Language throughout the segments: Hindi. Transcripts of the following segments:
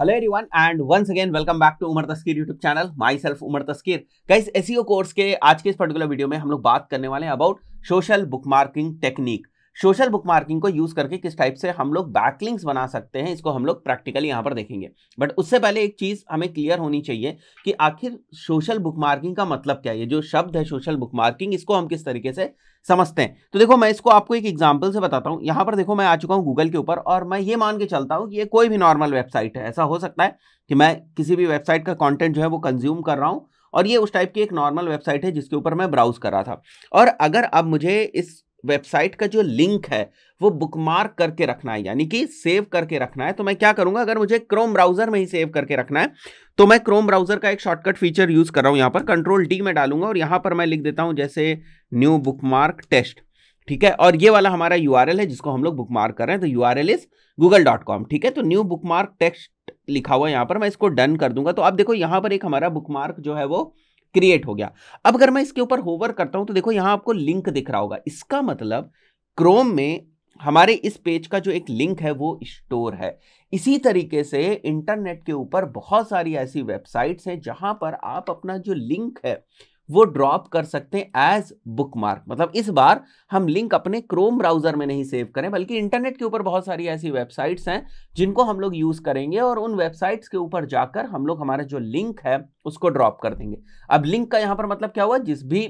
hello everyone and once again welcome back to Umar Taskeer YouTube channel myself Umar Taskeer कई एसईओ कोर्स के आज के इस पर्टिकुलर वीडियो में हम लोग बात करने वाले हैं about social bookmarking technique social bookmarking को यूज करके किस टाइप से हम लोग बैकलिंग्स बना सकते हैं इसको हम लोग प्रैक्टिकली यहाँ पर देखेंगे बट उससे पहले एक चीज हमें क्लियर होनी चाहिए कि आखिर सोशल बुक मार्किंग का मतलब क्या है जो शब्द है सोशल बुक मार्किंग इसको हम किस तरीके से समझते हैं तो देखो मैं इसको आपको एक एग्जाम्पल से बताता हूँ यहाँ पर देखो मैं आ चुका हूँ गूगल के ऊपर और मैं ये मान के चलता हूँ कि ये कोई भी नॉर्मल वेबसाइट है ऐसा हो सकता है कि मैं किसी भी वेबसाइट का कॉन्टेंट जो है वो कंज्यूम कर रहा हूँ और ये उस टाइप की एक नॉर्मल वेबसाइट है जिसके ऊपर मैं ब्राउज कर रहा था और अगर अब मुझे इस वेबसाइट का जो लिंक है वो बुकमार्क करके रखना है यानी कि सेव करके रखना है तो मैं क्या करूंगा अगर मुझे क्रोम ब्राउजर में ही सेव करके रखना है तो मैं क्रोम ब्राउजर का एक शॉर्टकट फीचर यूज कर रहा हूं यहां पर कंट्रोल डी में डालूंगा और यहां पर मैं लिख देता हूं जैसे न्यू बुकमार्क टेस्ट ठीक है और ये वाला हमारा यू है जिसको हम लोग बुक कर रहे हैं तो you are is Google dot com ठीक है तो न्यू बुकमार्क टेक्स्ट लिखा हुआ है यहाँ पर मैं इसको डन कर दूंगा तो आप देखो यहाँ पर एक हमारा बुकमार्क जो है वो क्रिएट हो गया अब अगर मैं इसके ऊपर होवर करता हूं तो देखो यहां आपको लिंक दिख रहा होगा इसका मतलब क्रोम में हमारे इस पेज का जो एक लिंक है वो स्टोर है इसी तरीके से इंटरनेट के ऊपर बहुत सारी ऐसी वेबसाइट्स हैं जहां पर आप अपना जो लिंक है वो ड्रॉप कर सकते हैं एज बुक मार्क मतलब इस बार हम लिंक अपने क्रोम ब्राउज़र में नहीं सेव करें बल्कि इंटरनेट के ऊपर बहुत सारी ऐसी वेबसाइट्स हैं जिनको हम लोग यूज़ करेंगे और उन वेबसाइट्स के ऊपर जाकर हम लोग हमारा जो लिंक है उसको ड्रॉप कर देंगे अब लिंक का यहाँ पर मतलब क्या हुआ जिस भी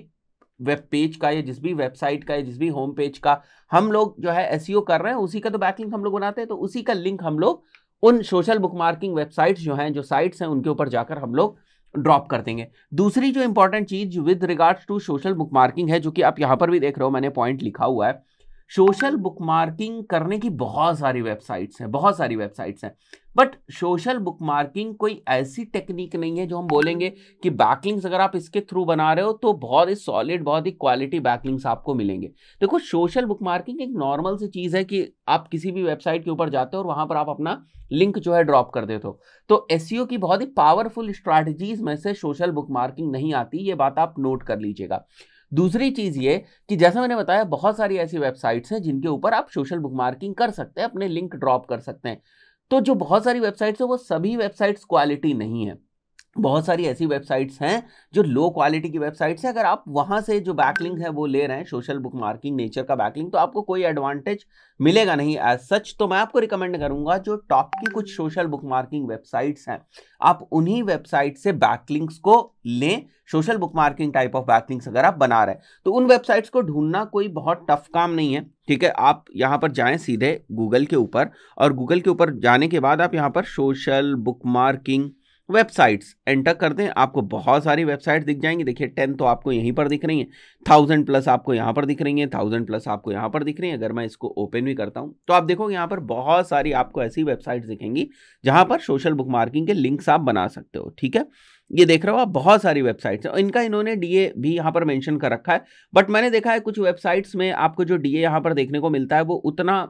वेब पेज का या जिस भी वेबसाइट का या जिस भी होम पेज का हम लोग जो है एस e कर रहे हैं उसी का तो बैकलिंक हम लोग बनाते हैं तो उसी का लिंक हम लोग उन सोशल बुक मार्किंग वेबसाइट्स जो हैं जो साइट्स हैं उनके ऊपर जाकर हम लोग ड्रॉप कर देंगे दूसरी जो इंपॉर्टेंट चीज़ with regards to social bookmarking है जो कि आप यहां पर भी देख रहे हो मैंने पॉइंट लिखा हुआ है सोशल बुक मार्किंग करने की बहुत सारी वेबसाइट्स हैं बहुत सारी वेबसाइट्स हैं बट सोशल बुक मार्किंग कोई ऐसी टेक्निक नहीं है जो हम बोलेंगे कि बैकलिंग्स अगर आप इसके थ्रू बना रहे हो तो बहुत ही सॉलिड बहुत ही क्वालिटी बैकलिंग्स आपको मिलेंगे देखो सोशल बुक मार्किंग एक नॉर्मल सी चीज़ है कि आप किसी भी वेबसाइट के ऊपर जाते हो और वहाँ पर आप अपना लिंक जो है ड्रॉप कर देते हो तो एस की बहुत ही पावरफुल स्ट्रैटेजीज में से सोशल बुक मार्किंग नहीं आती ये बात आप नोट कर लीजिएगा दूसरी चीज़ ये कि जैसा मैंने बताया बहुत सारी ऐसी वेबसाइट्स हैं जिनके ऊपर आप सोशल बुक मार्किंग कर सकते हैं अपने लिंक ड्रॉप कर सकते हैं तो जो बहुत सारी वेबसाइट्स हैं वो सभी वेबसाइट्स क्वालिटी नहीं है बहुत सारी ऐसी वेबसाइट्स हैं जो लो क्वालिटी की वेबसाइट्स हैं अगर आप वहाँ से जो बैकलिंग है वो ले रहे हैं सोशल बुक मार्किंग नेचर का बैकलिंग तो आपको कोई एडवांटेज मिलेगा नहीं एज सच तो मैं आपको रिकमेंड करूँगा जो टॉप की कुछ सोशल बुक मार्किंग वेबसाइट्स हैं आप उन्हीं वेबसाइट से बैकलिंग्स को लें social bookmarking type of backlinks अगर आप बना रहे हैं तो उन वेबसाइट्स को ढूंढना कोई बहुत टफ काम नहीं है ठीक है आप यहाँ पर जाएँ सीधे गूगल के ऊपर और गूगल के ऊपर जाने के बाद आप यहाँ पर social bookmarking websites enter कर दें आपको बहुत सारी वेबसाइट्स दिख जाएंगी देखिए टेन तो आपको यहीं पर दिख रही हैं थाउजेंड प्लस आपको यहाँ पर दिख रही हैं थाउजेंड प्लस आपको यहाँ पर दिख रही हैं अगर मैं इसको ओपन भी करता हूँ तो आप देखोगे यहाँ पर बहुत सारी आपको ऐसी वेबसाइट्स दिखेंगी जहाँ पर सोशल बुक मार्किंग के लिंक्स आप बना सकते हो ठीक है ये देख रहे हो आप बहुत सारी वेबसाइट्स हैं इनका इन्होंने डीए भी यहाँ पर मेंशन कर रखा है बट मैंने देखा है कुछ वेबसाइट्स में आपको जो डीए यहाँ पर देखने को मिलता है वो उतना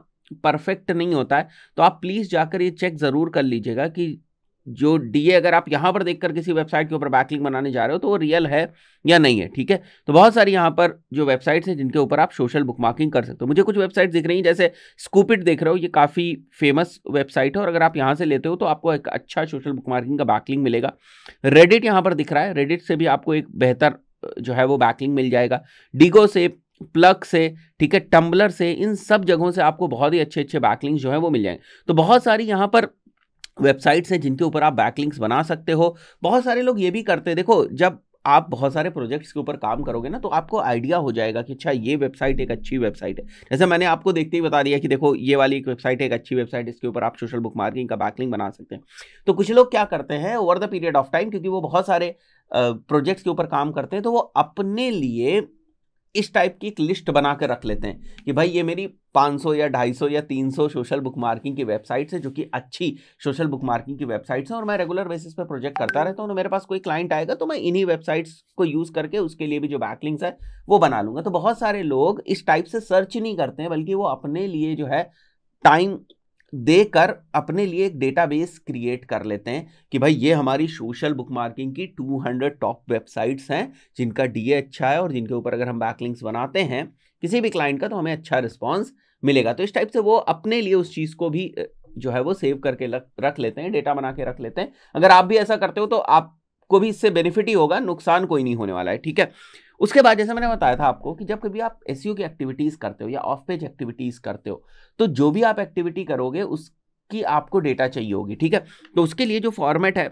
परफेक्ट नहीं होता है तो आप प्लीज़ जाकर ये चेक ज़रूर कर लीजिएगा कि जो डीए अगर आप यहाँ पर देखकर किसी वेबसाइट के ऊपर बैकलिंग बनाने जा रहे हो तो वो रियल है या नहीं है ठीक है तो बहुत सारी यहाँ पर जो वेबसाइट्स हैं जिनके ऊपर आप सोशल बुक मार्किंग कर सकते हो मुझे कुछ वेबसाइट्स दिख रही हैं जैसे स्कूपिट देख रहे हो ये काफ़ी फेमस वेबसाइट है और अगर आप यहाँ से लेते हो तो आपको एक अच्छा सोशल बुक मार्किंग का बैकलिंग मिलेगा रेडिट यहाँ पर दिख रहा है रेडिट से भी आपको एक बेहतर जो है वो बैकलिंग मिल जाएगा डिगो से प्लग से ठीक है टम्बलर से इन सब जगहों से आपको बहुत ही अच्छे अच्छे बैकलिंग्स जो है वो मिल जाएंगे तो बहुत सारी यहाँ पर वेबसाइट्स हैं जिनके ऊपर आप बैकलिंक्स बना सकते हो बहुत सारे लोग ये भी करते हैं देखो जब आप बहुत सारे प्रोजेक्ट्स के ऊपर काम करोगे ना तो आपको आइडिया हो जाएगा कि अच्छा ये वेबसाइट एक अच्छी वेबसाइट है जैसे मैंने आपको देखते ही बता दिया कि देखो ये वाली एक वेबसाइट एक अच्छी वेबसाइट इसके ऊपर आप सोशल बुक मार्किंग का बैकलिंग बना सकते हैं तो कुछ लोग क्या करते हैं over the period of time क्योंकि वो बहुत सारे प्रोजेक्ट्स के ऊपर काम करते हैं तो वो अपने लिए इस टाइप की एक लिस्ट बना कर रख लेते हैं कि भाई ये मेरी 500 या 250 या 300 सोशल बुक मार्किंग की वेबसाइट्स है जो कि अच्छी सोशल बुक मार्किंग की वेबसाइट्स हैं और मैं रेगुलर बेसिस पर प्रोजेक्ट करता रहता हूँ तो मेरे पास कोई क्लाइंट आएगा तो मैं इन्हीं वेबसाइट्स को यूज़ करके उसके लिए भी जो बैकलिंग्स है वो बना लूँगा तो बहुत सारे लोग इस टाइप से सर्च नहीं करते हैं बल्कि वो अपने लिए जो है टाइम देकर अपने लिए एक डेटाबेस क्रिएट कर लेते हैं कि भाई ये हमारी सोशल बुक मार्किंग की 200 टॉप वेबसाइट्स हैं जिनका डीए अच्छा है और जिनके ऊपर अगर हम बैकलिंक्स बनाते हैं किसी भी क्लाइंट का तो हमें अच्छा रिस्पॉन्स मिलेगा तो इस टाइप से वो अपने लिए उस चीज़ को भी जो है वो सेव करके रख लेते हैं डेटा बना के रख लेते हैं अगर आप भी ऐसा करते हो तो आपको भी इससे बेनिफिट ही होगा नुकसान कोई नहीं होने वाला है ठीक है उसके बाद जैसे मैंने बताया था आपको कि जब कभी आप एस की एक्टिविटीज़ करते हो या ऑफ पेज एक्टिविटीज़ करते हो तो जो भी आप एक्टिविटी करोगे उसकी आपको डेटा चाहिए होगी ठीक है तो उसके लिए जो फॉर्मेट है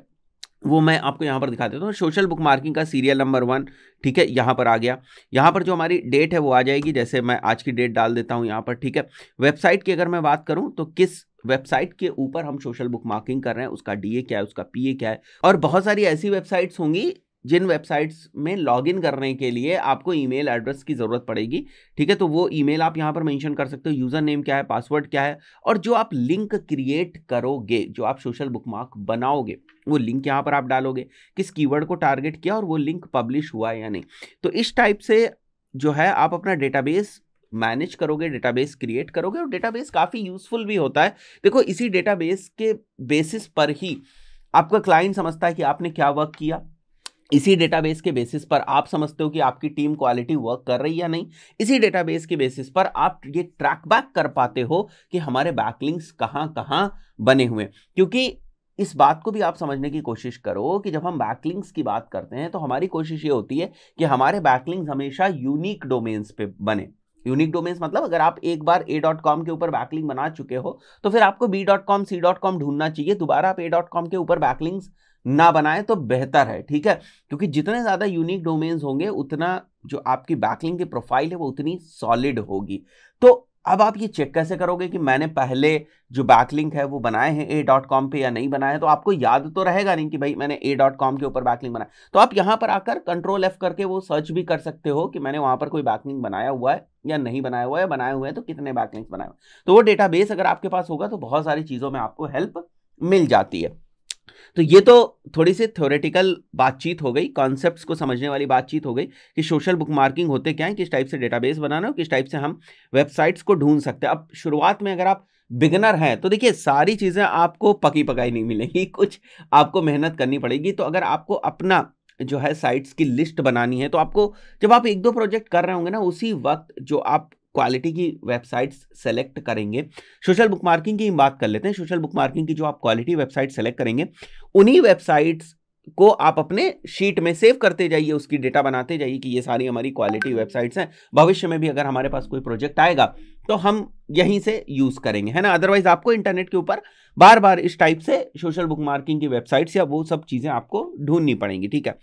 वो मैं आपको यहाँ पर दिखा देता हूँ सोशल बुक मार्किंग का सीरियल नंबर वन ठीक है यहाँ पर आ गया यहाँ पर जो हमारी डेट है वो आ जाएगी जैसे मैं आज की डेट डाल देता हूँ यहाँ पर ठीक है वेबसाइट की अगर मैं बात करूँ तो किस वेबसाइट के ऊपर हम सोशल बुक मार्किंग कर रहे हैं उसका डीए क्या है उसका पीए क्या है और बहुत सारी ऐसी वेबसाइट्स होंगी जिन वेबसाइट्स में लॉगिन करने के लिए आपको ईमेल एड्रेस की ज़रूरत पड़ेगी ठीक है तो वो ईमेल आप यहाँ पर मेंशन कर सकते हो यूज़र नेम क्या है पासवर्ड क्या है और जो आप लिंक क्रिएट करोगे जो आप सोशल बुकमार्क बनाओगे वो लिंक यहाँ पर आप डालोगे किस कीवर्ड को टारगेट किया और वो लिंक पब्लिश हुआ है या नहीं तो इस टाइप से जो है आप अपना डेटाबेस मैनेज करोगे डेटाबेस क्रिएट करोगे और डेटाबेस काफ़ी यूज़फुल भी होता है देखो इसी डेटाबेस के बेसिस पर ही आपका क्लाइंट समझता है कि आपने क्या वर्क किया इसी डेटाबेस के बेसिस पर आप समझते हो कि आपकी टीम क्वालिटी वर्क कर रही या नहीं इसी डेटाबेस के बेसिस पर आप ये ट्रैक बैक कर पाते हो कि हमारे बैकलिंक्स कहाँ कहाँ बने हुए क्योंकि इस बात को भी आप समझने की कोशिश करो कि जब हम बैकलिंग्स की बात करते हैं तो हमारी कोशिश ये होती है कि हमारे बैकलिंग्स हमेशा यूनिक डोमेन्स पे बने यूनिक डोमेन्स मतलब अगर आप एक बार ए डॉट कॉम के ऊपर बैकलिंग बना चुके हो तो फिर आपको B dot com C dot com ढूंढना चाहिए दोबारा आप ए डॉट कॉम के ऊपर बैकलिंग्स ना बनाएं तो बेहतर है ठीक है क्योंकि जितने ज़्यादा यूनिक डोमेन्स होंगे उतना जो आपकी बैकलिंग की प्रोफाइल है वो उतनी सॉलिड होगी तो अब आप ये चेक कैसे करोगे कि मैंने पहले जो बैकलिंक है वो बनाए हैं ए डॉट कॉम पर या नहीं बनाए हैं तो आपको याद तो रहेगा नहीं कि भाई मैंने ए डॉट कॉम के ऊपर बैकलिंक बनाया तो आप यहाँ पर आकर कंट्रोल एफ करके वो सर्च भी कर सकते हो कि मैंने वहाँ पर कोई बैकलिंक बनाया हुआ है या नहीं बनाया हुआ है बनाए हुए हैं तो कितने बैकलिंक्स बनाए हुए तो वो डेटाबेस अगर आपके पास होगा तो बहुत सारी चीज़ों में आपको हेल्प मिल जाती है तो ये तो थोड़ी सी थ्योरेटिकल बातचीत हो गई कॉन्सेप्ट्स को समझने वाली बातचीत हो गई कि सोशल बुक मार्किंग होते क्या है किस टाइप से डेटाबेस बनाना हो किस टाइप से हम वेबसाइट्स को ढूंढ सकते हैं अब शुरुआत में अगर आप बिगनर हैं तो देखिए सारी चीज़ें आपको पकी पकाई नहीं मिलेंगी कुछ आपको मेहनत करनी पड़ेगी तो अगर आपको अपना जो है साइट्स की लिस्ट बनानी है तो आपको जब आप एक दो प्रोजेक्ट कर रहे होंगे ना उसी वक्त जो आप क्वालिटी की वेबसाइट्स सेलेक्ट करेंगे सोशल बुक मार्किंग की बात कर लेते हैं सोशल बुक मार्किंग की जो आप क्वालिटी वेबसाइट सेलेक्ट करेंगे उन्हीं वेबसाइट्स को आप अपने शीट में सेव करते जाइए उसकी डेटा बनाते जाइए कि ये सारी हमारी क्वालिटी वेबसाइट्स हैं भविष्य में भी अगर हमारे पास कोई प्रोजेक्ट आएगा तो हम यहीं से यूज़ करेंगे है ना अदरवाइज आपको इंटरनेट के ऊपर बार बार इस टाइप से सोशल बुक मार्किंग की वेबसाइट्स या वो सब चीज़ें आपको ढूंढनी पड़ेंगी ठीक है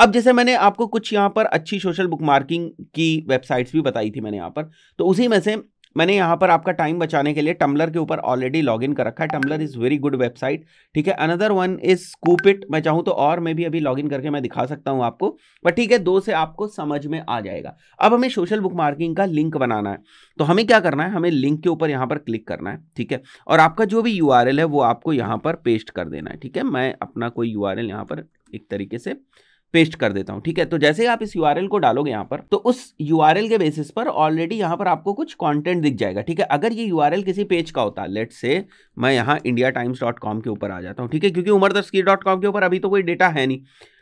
अब जैसे मैंने आपको कुछ यहाँ पर अच्छी सोशल बुक मार्किंग की वेबसाइट्स भी बताई थी मैंने यहाँ पर तो उसी में से मैंने यहाँ पर आपका टाइम बचाने के लिए टम्बलर के ऊपर ऑलरेडी लॉग इन कर रखा है Tumblr is very good website ठीक है another one is Scoop it मैं चाहूँ तो और मैं भी अभी लॉग इन करके मैं दिखा सकता हूँ आपको बट ठीक है दो से आपको समझ में आ जाएगा अब हमें सोशल बुक मार्किंग का लिंक बनाना है तो हमें क्या करना है हमें लिंक के ऊपर यहाँ पर क्लिक करना है ठीक है और आपका जो भी यू है वो आपको यहाँ पर पेस्ट कर देना है ठीक है मैं अपना कोई यू आर यहाँ पर एक तरीके से पेस्ट कर देता हूँ ठीक है तो जैसे ही आप इस यूआरएल को डालोगे यहाँ पर तो उस यूआरएल के बेसिस पर ऑलरेडी यहाँ पर आपको कुछ कंटेंट दिख जाएगा ठीक है अगर ये यूआरएल किसी पेज का होता लेट से मैं यहाँ इंडिया टाइम्स डॉट कॉम के ऊपर आ जाता हूँ ठीक है क्योंकि उमर तस्कीर डॉट कॉम के ऊपर अभी तो कोई डेटा है नहीं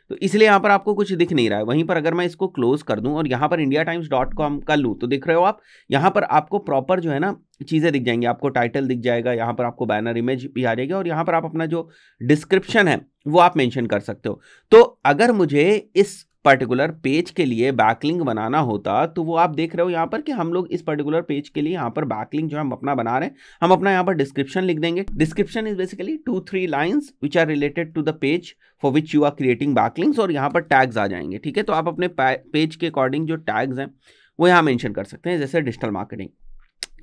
तो इसलिए यहाँ पर आपको कुछ दिख नहीं रहा है वहीं पर अगर मैं इसको क्लोज कर दूँ और यहाँ पर इंडिया टाइम्स डॉट कॉम का लूँ तो दिख रहे हो आप यहाँ पर आपको प्रॉपर जो है ना चीज़ें दिख जाएंगी आपको टाइटल दिख जाएगा यहाँ पर आपको बैनर इमेज भी आ जाएगी और यहाँ पर आप अपना जो डिस्क्रिप्शन है वो आप मैंशन कर सकते हो तो अगर मुझे इस पर्टिकुलर पेज के लिए बैकलिंग बनाना होता तो वो आप देख रहे हो यहाँ पर कि हम लोग इस पर्टिकुलर पेज के लिए यहाँ पर बैकलिंग जो हम अपना बना रहे हैं हम अपना यहाँ पर डिस्क्रिप्शन लिख देंगे description is basically two three lines which are related to the page for which you are creating backlinks और यहाँ पर टैग्स आ जाएंगे ठीक है तो आप अपने पेज के अकॉर्डिंग जो टैग्स हैं वो यहाँ मैंशन कर सकते हैं जैसे डिजिटल मार्केटिंग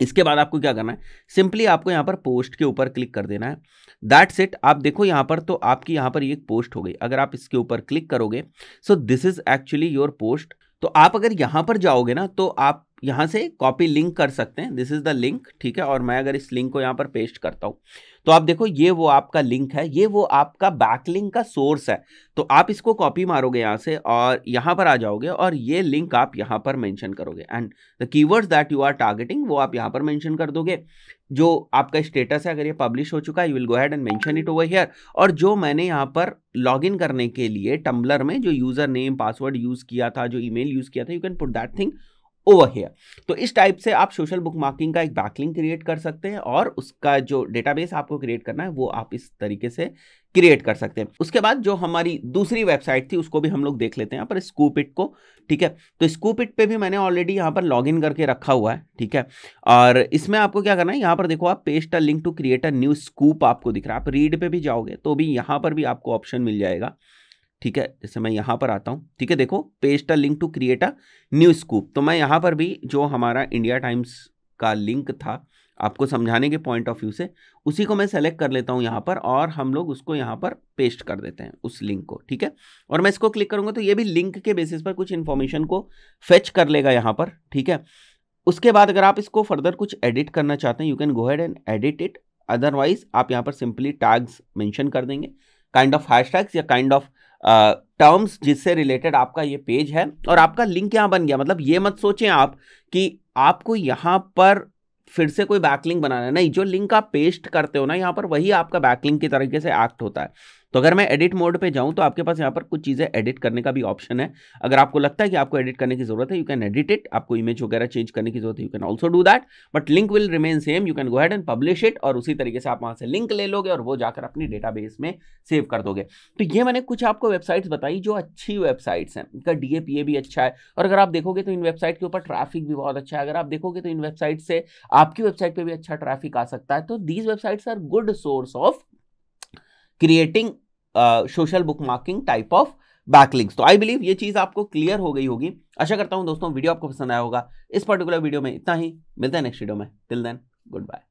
इसके बाद आपको क्या करना है सिंपली आपको यहाँ पर पोस्ट के ऊपर क्लिक कर देना है दैट्स इट आप देखो यहाँ पर तो आपकी यहाँ पर एक पोस्ट हो गई अगर आप इसके ऊपर क्लिक करोगे so this is actually your post तो आप अगर यहाँ पर जाओगे ना तो आप यहाँ से कॉपी लिंक कर सकते हैं दिस इज़ द लिंक ठीक है और मैं अगर इस लिंक को यहाँ पर पेस्ट करता हूँ तो आप देखो ये वो आपका लिंक है ये वो आपका बैक लिंक का सोर्स है तो आप इसको कॉपी मारोगे यहाँ से और यहाँ पर आ जाओगे और ये लिंक आप यहाँ पर मेंशन करोगे and the keywords that you are targeting वो आप यहाँ पर मेंशन कर दोगे जो आपका स्टेटस है अगर ये पब्लिश हो चुका है you will go ahead and mention it over here और जो मैंने यहाँ पर इन करने के लिए टम्बलर में जो यूज़र नेम पासवर्ड यूज़ किया था जो मेल यूज़ किया था you can put that thing over here तो इस टाइप से आप सोशल बुक मार्किंग का एक बैकलिंग क्रिएट कर सकते हैं और उसका जो डेटाबेस आपको क्रिएट करना है वो आप इस तरीके से क्रिएट कर सकते हैं उसके बाद जो हमारी दूसरी वेबसाइट थी उसको भी हम लोग देख लेते हैं पर स्कूपिट को ठीक है तो स्कूपिट पे भी मैंने ऑलरेडी यहाँ पर लॉगिन करके रखा हुआ है ठीक है और इसमें आपको क्या करना है यहाँ पर देखो आप paste a link to create a new scoop आपको दिख रहा है आप रीड पे भी जाओगे तो भी यहाँ पर भी आपको ऑप्शन मिल जाएगा ठीक है जैसे मैं यहाँ पर आता हूँ ठीक है देखो paste a link to create a new scoop तो मैं यहाँ पर भी जो हमारा इंडिया टाइम्स का लिंक था आपको समझाने के पॉइंट ऑफ व्यू से उसी को मैं सेलेक्ट कर लेता हूँ यहाँ पर और हम लोग उसको यहाँ पर पेस्ट कर देते हैं उस लिंक को ठीक है और मैं इसको क्लिक करूँगा तो ये भी लिंक के बेसिस पर कुछ इन्फॉर्मेशन को फेच कर लेगा यहाँ पर ठीक है उसके बाद अगर आप इसको फर्दर कुछ एडिट करना चाहते हैं you can go ahead and edit it otherwise आप यहाँ पर सिंपली टैग्स मैंशन कर देंगे काइंड ऑफ हैश या काइंड ऑफ टर्म्स जिससे रिलेटेड आपका ये पेज है और आपका लिंक यहाँ बन गया मतलब ये मत सोचें आप कि आपको यहाँ पर फिर से कोई बैकलिंक बनाना है नहीं जो लिंक आप पेस्ट करते हो ना यहाँ पर वही आपका बैकलिंक की तरीके से एक्ट होता है तो अगर मैं एडिट मोड पे जाऊँ तो आपके पास यहाँ पर कुछ चीज़ें एडिट करने का भी ऑप्शन है अगर आपको लगता है कि आपको एडिट करने की जरूरत है यू कैन एडिट इट आपको इमेज वगैरह चेंज करने की जरूरत है you can also do that but link will remain same you can go ahead and publish it और उसी तरीके से आप वहाँ से लिंक ले लोगे और वो जाकर अपनी डेटा में सेव कर दोगे तो ये मैंने कुछ आपको वेबसाइट्स बताई जो अच्छी वेबसाइट्स हैं इनका डी भी अच्छा है और अगर आप देखोगे तो इन वेबसाइट के ऊपर ट्रैफिक भी बहुत अच्छा है अगर आप देखोगे तो इन वेबसाइट से आपकी वेबसाइट पर भी अच्छा ट्रैफिक आ सकता है तो these websites are good source of creating social bookmarking type of backlinks तो आई बिलीव ये चीज़ आपको क्लियर हो गई होगी आशा करता हूँ दोस्तों वीडियो आपको पसंद आया होगा इस पर्टिकुलर वीडियो में इतना ही मिलते हैं नेक्स्ट वीडियो में टिल देन गुड बाय